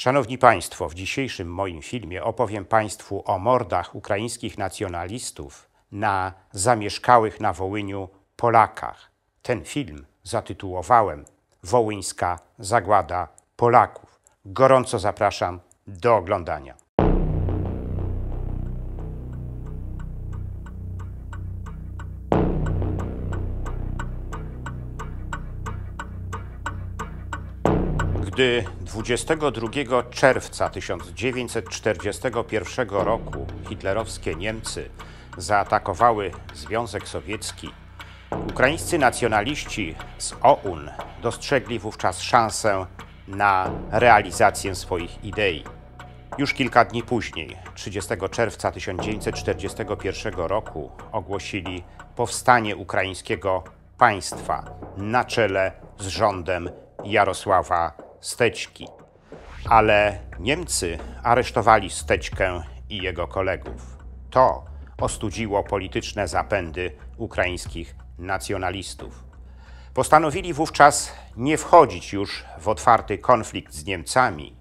Szanowni Państwo, w dzisiejszym moim filmie opowiem Państwu o mordach ukraińskich nacjonalistów na zamieszkałych na Wołyniu Polakach. Ten film zatytułowałem Wołyńska Zagłada Polaków. Gorąco zapraszam do oglądania. Gdy 22 czerwca 1941 roku hitlerowskie Niemcy zaatakowały Związek Sowiecki, ukraińscy nacjonaliści z OUN dostrzegli wówczas szansę na realizację swoich idei. Już kilka dni później, 30 czerwca 1941 roku, ogłosili powstanie ukraińskiego państwa na czele z rządem Jarosława steczki. Ale Niemcy aresztowali steczkę i jego kolegów. To ostudziło polityczne zapędy ukraińskich nacjonalistów. Postanowili wówczas nie wchodzić już w otwarty konflikt z Niemcami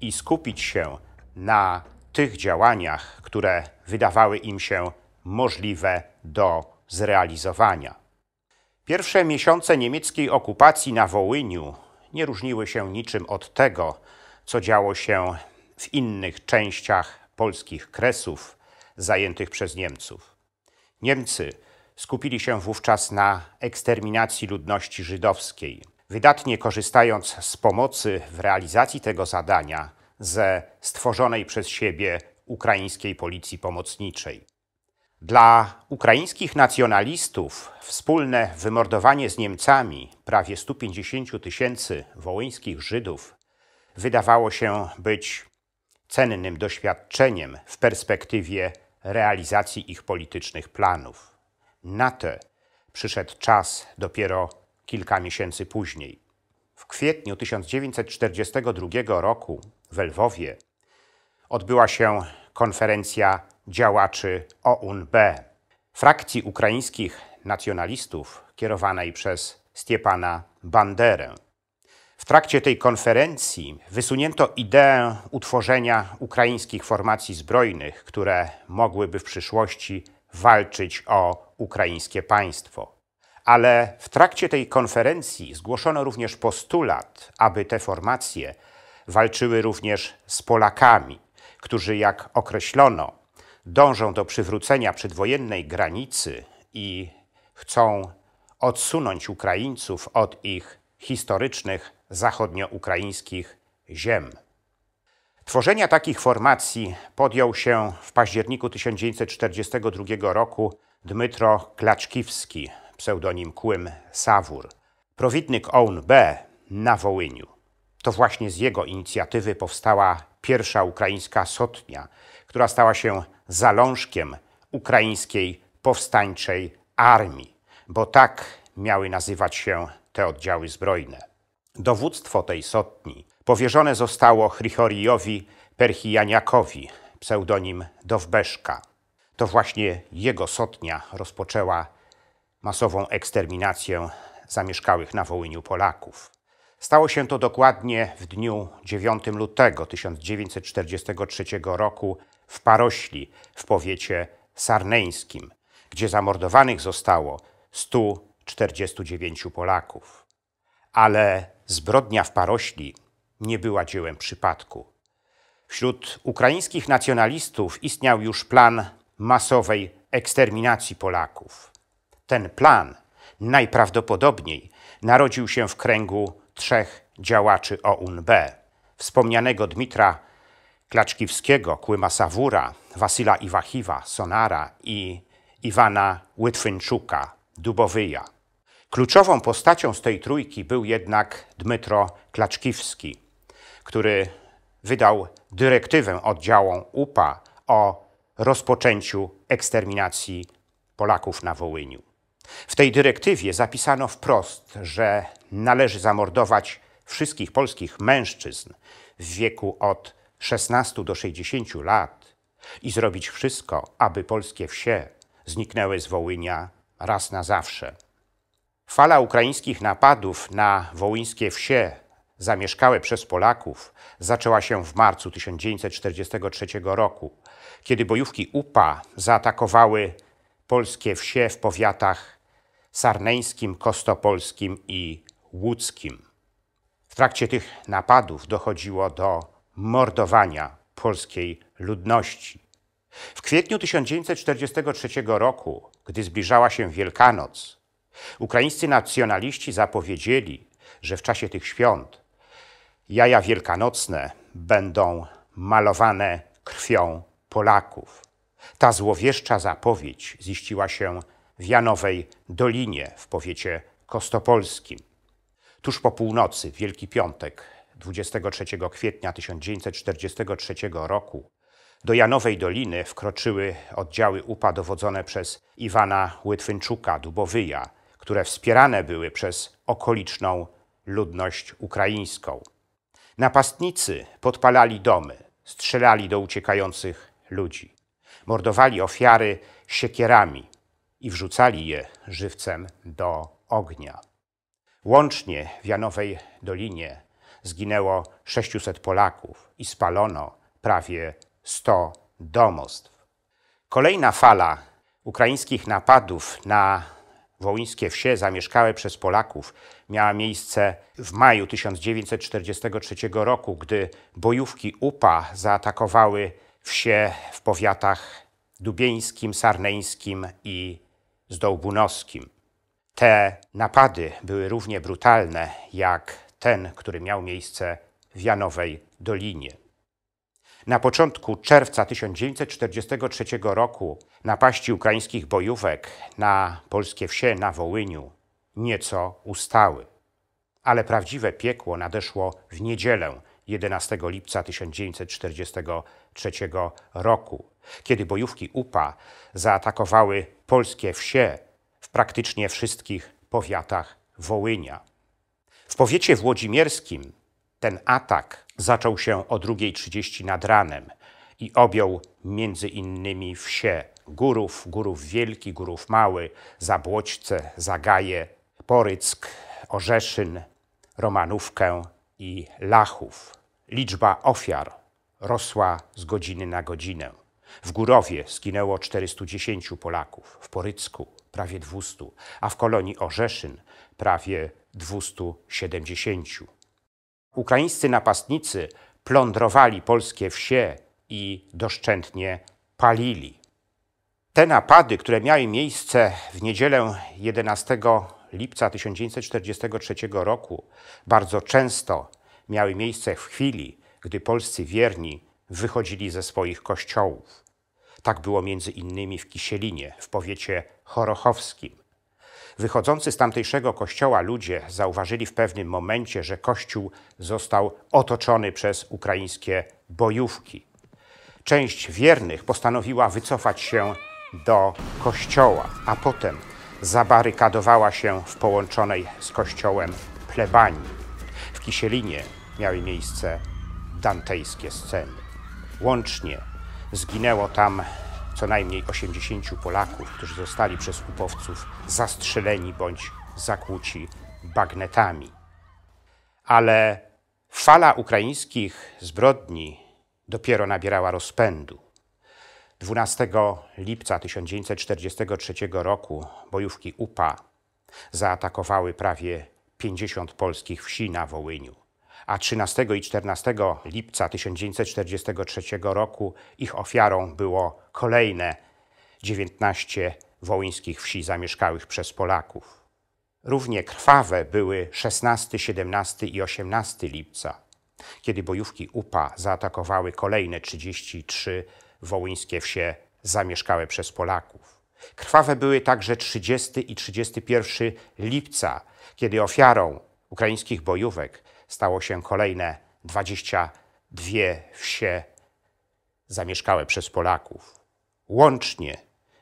i skupić się na tych działaniach, które wydawały im się możliwe do zrealizowania. Pierwsze miesiące niemieckiej okupacji na Wołyniu nie różniły się niczym od tego, co działo się w innych częściach polskich kresów zajętych przez Niemców. Niemcy skupili się wówczas na eksterminacji ludności żydowskiej, wydatnie korzystając z pomocy w realizacji tego zadania ze stworzonej przez siebie ukraińskiej policji pomocniczej. Dla ukraińskich nacjonalistów wspólne wymordowanie z Niemcami prawie 150 tysięcy wołyńskich Żydów wydawało się być cennym doświadczeniem w perspektywie realizacji ich politycznych planów. Na te przyszedł czas dopiero kilka miesięcy później. W kwietniu 1942 roku w Lwowie odbyła się konferencja działaczy OUN-B. Frakcji ukraińskich nacjonalistów kierowanej przez Stiepana Banderę. W trakcie tej konferencji wysunięto ideę utworzenia ukraińskich formacji zbrojnych, które mogłyby w przyszłości walczyć o ukraińskie państwo. Ale w trakcie tej konferencji zgłoszono również postulat, aby te formacje walczyły również z Polakami, którzy, jak określono, dążą do przywrócenia przedwojennej granicy i chcą odsunąć Ukraińców od ich historycznych zachodnioukraińskich ziem. Tworzenia takich formacji podjął się w październiku 1942 roku Dmytro Klaczkiwski, pseudonim Kłym Sawur, prowitnik ONB na Wołyniu. To właśnie z jego inicjatywy powstała pierwsza ukraińska sotnia, która stała się zalążkiem ukraińskiej powstańczej armii, bo tak miały nazywać się te oddziały zbrojne. Dowództwo tej sotni powierzone zostało Chrychorijowi Perchijaniakowi, pseudonim Dowbeszka. To właśnie jego sotnia rozpoczęła masową eksterminację zamieszkałych na Wołyniu Polaków. Stało się to dokładnie w dniu 9 lutego 1943 roku w Parośli w powiecie sarneńskim, gdzie zamordowanych zostało 149 Polaków. Ale zbrodnia w Parośli nie była dziełem przypadku. Wśród ukraińskich nacjonalistów istniał już plan masowej eksterminacji Polaków. Ten plan najprawdopodobniej narodził się w kręgu trzech działaczy OUNB: wspomnianego Dmitra Klaczkiwskiego, Kłyma Sawura, Wasila Iwachiwa, Sonara i Iwana Łytwyńczuka, Dubowyja. Kluczową postacią z tej trójki był jednak Dmytro Klaczkiwski, który wydał dyrektywę oddziałom UPA o rozpoczęciu eksterminacji Polaków na Wołyniu. W tej dyrektywie zapisano wprost, że należy zamordować wszystkich polskich mężczyzn w wieku od 16 do 60 lat i zrobić wszystko, aby polskie wsie zniknęły z Wołynia raz na zawsze. Fala ukraińskich napadów na wołyńskie wsie zamieszkałe przez Polaków zaczęła się w marcu 1943 roku, kiedy bojówki UPA zaatakowały polskie wsie w powiatach sarneńskim, kostopolskim i łódzkim. W trakcie tych napadów dochodziło do mordowania polskiej ludności. W kwietniu 1943 roku, gdy zbliżała się Wielkanoc, ukraińscy nacjonaliści zapowiedzieli, że w czasie tych świąt jaja wielkanocne będą malowane krwią Polaków. Ta złowieszcza zapowiedź ziściła się w Janowej Dolinie w powiecie kostopolskim. Tuż po północy, Wielki Piątek, 23 kwietnia 1943 roku do Janowej Doliny wkroczyły oddziały UPA dowodzone przez Iwana Łytwyńczuka Dubowyja, które wspierane były przez okoliczną ludność ukraińską. Napastnicy podpalali domy, strzelali do uciekających ludzi, mordowali ofiary siekierami i wrzucali je żywcem do ognia. Łącznie w Janowej Dolinie zginęło 600 Polaków i spalono prawie 100 domostw. Kolejna fala ukraińskich napadów na wołyńskie wsie zamieszkałe przez Polaków miała miejsce w maju 1943 roku, gdy bojówki UPA zaatakowały wsie w powiatach dubieńskim, sarneńskim i zdolbunowskim. Te napady były równie brutalne jak ten, który miał miejsce w Janowej Dolinie. Na początku czerwca 1943 roku napaści ukraińskich bojówek na polskie wsie na Wołyniu nieco ustały. Ale prawdziwe piekło nadeszło w niedzielę 11 lipca 1943 roku, kiedy bojówki UPA zaatakowały polskie wsie w praktycznie wszystkich powiatach Wołynia. W powiecie włodzimierskim ten atak zaczął się o 2.30 nad ranem i objął między innymi wsie Górów, Górów Wielki, Górów Mały, Zabłoćce, Zagaje, Poryck, Orzeszyn, Romanówkę i Lachów. Liczba ofiar rosła z godziny na godzinę. W Górowie zginęło 410 Polaków, w Porycku prawie 200, a w kolonii Orzeszyn prawie 270. Ukraińscy napastnicy plądrowali polskie wsie i doszczętnie palili. Te napady, które miały miejsce w niedzielę 11 lipca 1943 roku, bardzo często miały miejsce w chwili, gdy polscy wierni wychodzili ze swoich kościołów. Tak było między innymi w Kisielinie, w powiecie chorochowskim. Wychodzący z tamtejszego kościoła ludzie zauważyli w pewnym momencie, że kościół został otoczony przez ukraińskie bojówki. Część wiernych postanowiła wycofać się do kościoła, a potem zabarykadowała się w połączonej z kościołem plebanii. W Kisielinie miały miejsce dantejskie sceny. Łącznie zginęło tam co najmniej 80 Polaków, którzy zostali przez upowców zastrzeleni bądź zakłóci bagnetami. Ale fala ukraińskich zbrodni dopiero nabierała rozpędu. 12 lipca 1943 roku bojówki UPA zaatakowały prawie 50 polskich wsi na Wołyniu a 13 i 14 lipca 1943 roku ich ofiarą było kolejne 19 wołyńskich wsi zamieszkałych przez Polaków. Równie krwawe były 16, 17 i 18 lipca, kiedy bojówki UPA zaatakowały kolejne 33 wołyńskie wsie zamieszkałe przez Polaków. Krwawe były także 30 i 31 lipca, kiedy ofiarą ukraińskich bojówek stało się kolejne 22 wsie zamieszkałe przez Polaków. Łącznie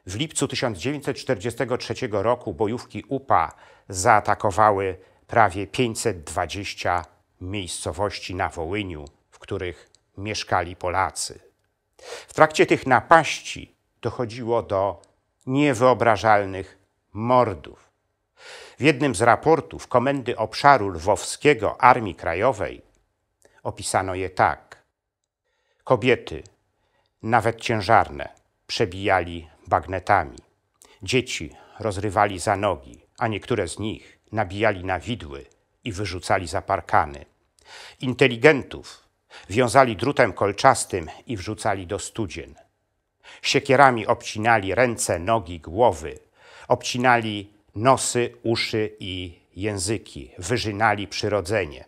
w lipcu 1943 roku bojówki UPA zaatakowały prawie 520 miejscowości na Wołyniu, w których mieszkali Polacy. W trakcie tych napaści dochodziło do niewyobrażalnych mordów. W jednym z raportów Komendy Obszaru Lwowskiego Armii Krajowej opisano je tak. Kobiety, nawet ciężarne, przebijali bagnetami. Dzieci rozrywali za nogi, a niektóre z nich nabijali na widły i wyrzucali za parkany. Inteligentów wiązali drutem kolczastym i wrzucali do studzien. Siekierami obcinali ręce, nogi, głowy, obcinali nosy, uszy i języki, wyżynali przyrodzenie,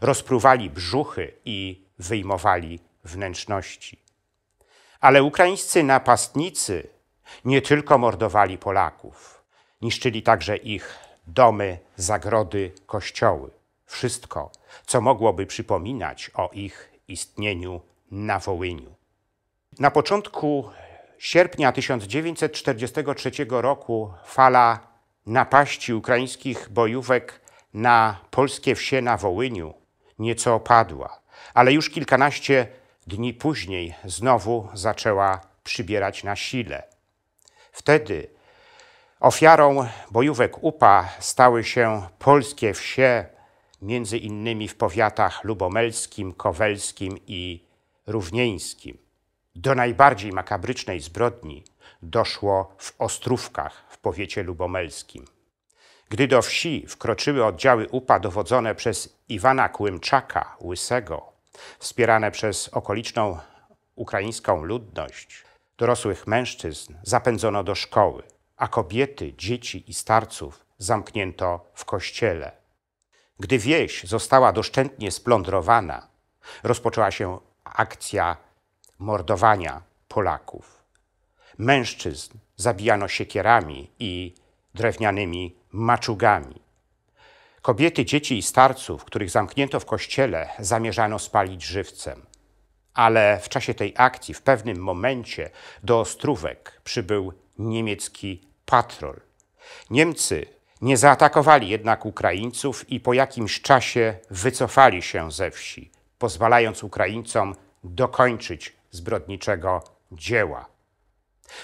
rozpruwali brzuchy i wyjmowali wnętrzności. Ale ukraińscy napastnicy nie tylko mordowali Polaków, niszczyli także ich domy, zagrody, kościoły. Wszystko, co mogłoby przypominać o ich istnieniu na Wołyniu. Na początku sierpnia 1943 roku fala napaści ukraińskich bojówek na polskie wsie na Wołyniu nieco opadła, ale już kilkanaście dni później znowu zaczęła przybierać na sile. Wtedy ofiarą bojówek UPA stały się polskie wsie, między innymi w powiatach lubomelskim, kowelskim i równieńskim. Do najbardziej makabrycznej zbrodni doszło w Ostrówkach w powiecie lubomelskim. Gdy do wsi wkroczyły oddziały UPA dowodzone przez Iwana Kłymczaka, Łysego, wspierane przez okoliczną ukraińską ludność, dorosłych mężczyzn zapędzono do szkoły, a kobiety, dzieci i starców zamknięto w kościele. Gdy wieś została doszczętnie splądrowana, rozpoczęła się akcja mordowania Polaków. Mężczyzn zabijano siekierami i drewnianymi maczugami. Kobiety, dzieci i starców, których zamknięto w kościele, zamierzano spalić żywcem. Ale w czasie tej akcji, w pewnym momencie, do Ostrówek przybył niemiecki patrol. Niemcy nie zaatakowali jednak Ukraińców i po jakimś czasie wycofali się ze wsi, pozwalając Ukraińcom dokończyć zbrodniczego dzieła.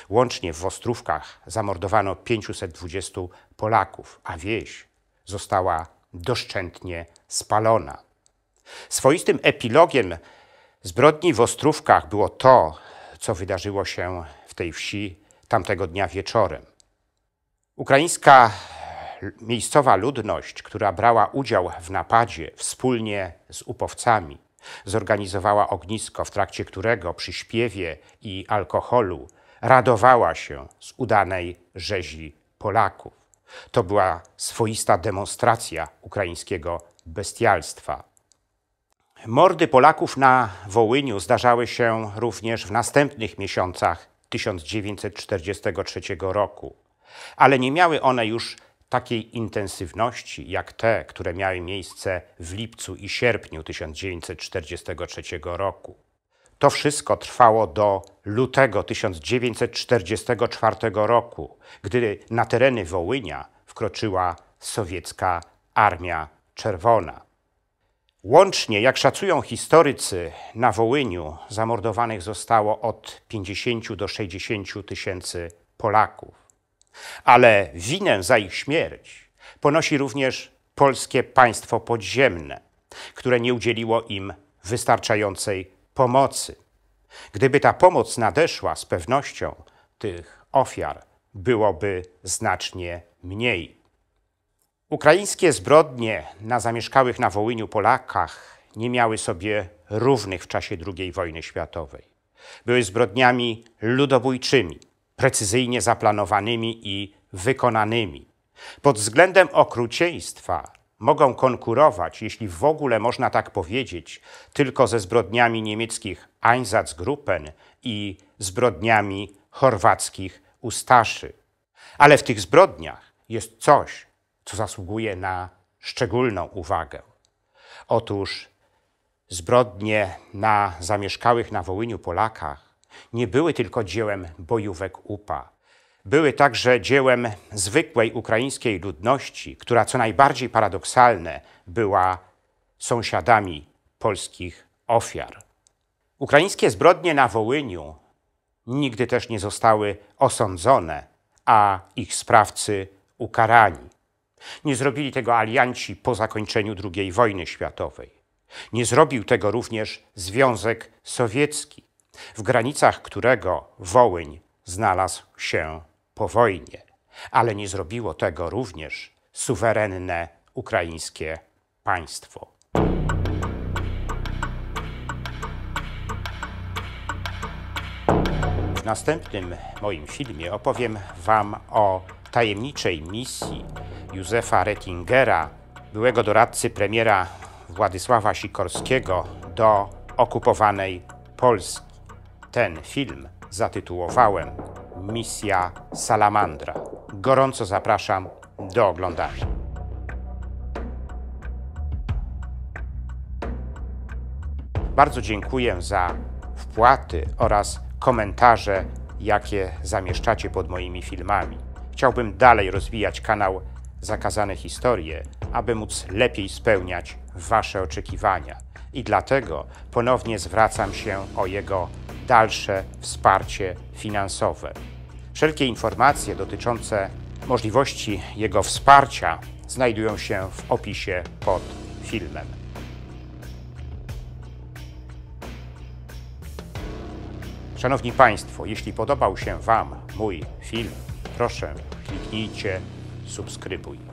Łącznie w Ostrówkach zamordowano 520 Polaków, a wieś została doszczętnie spalona. Swoistym epilogiem zbrodni w Ostrówkach było to, co wydarzyło się w tej wsi tamtego dnia wieczorem. Ukraińska miejscowa ludność, która brała udział w napadzie wspólnie z upowcami, Zorganizowała ognisko, w trakcie którego przy śpiewie i alkoholu radowała się z udanej rzezi Polaków. To była swoista demonstracja ukraińskiego bestialstwa. Mordy Polaków na Wołyniu zdarzały się również w następnych miesiącach 1943 roku, ale nie miały one już takiej intensywności jak te, które miały miejsce w lipcu i sierpniu 1943 roku. To wszystko trwało do lutego 1944 roku, gdy na tereny Wołynia wkroczyła sowiecka Armia Czerwona. Łącznie, jak szacują historycy, na Wołyniu zamordowanych zostało od 50 do 60 tysięcy Polaków. Ale winę za ich śmierć ponosi również polskie państwo podziemne, które nie udzieliło im wystarczającej pomocy. Gdyby ta pomoc nadeszła, z pewnością tych ofiar byłoby znacznie mniej. Ukraińskie zbrodnie na zamieszkałych na Wołyniu Polakach nie miały sobie równych w czasie II wojny światowej. Były zbrodniami ludobójczymi precyzyjnie zaplanowanymi i wykonanymi. Pod względem okrucieństwa mogą konkurować, jeśli w ogóle można tak powiedzieć, tylko ze zbrodniami niemieckich Einsatzgruppen i zbrodniami chorwackich Ustaszy. Ale w tych zbrodniach jest coś, co zasługuje na szczególną uwagę. Otóż zbrodnie na zamieszkałych na Wołyniu Polakach nie były tylko dziełem bojówek UPA. Były także dziełem zwykłej ukraińskiej ludności, która co najbardziej paradoksalne była sąsiadami polskich ofiar. Ukraińskie zbrodnie na Wołyniu nigdy też nie zostały osądzone, a ich sprawcy ukarani. Nie zrobili tego alianci po zakończeniu II wojny światowej. Nie zrobił tego również Związek Sowiecki w granicach którego Wołyń znalazł się po wojnie, ale nie zrobiło tego również suwerenne ukraińskie państwo. W następnym moim filmie opowiem Wam o tajemniczej misji Józefa Rettingera, byłego doradcy premiera Władysława Sikorskiego do okupowanej Polski ten film zatytułowałem Misja Salamandra. Gorąco zapraszam do oglądania. Bardzo dziękuję za wpłaty oraz komentarze, jakie zamieszczacie pod moimi filmami. Chciałbym dalej rozwijać kanał Zakazane Historie, aby móc lepiej spełniać Wasze oczekiwania. I dlatego ponownie zwracam się o jego dalsze wsparcie finansowe. Wszelkie informacje dotyczące możliwości jego wsparcia znajdują się w opisie pod filmem. Szanowni Państwo, jeśli podobał się Wam mój film, proszę kliknijcie subskrybuj.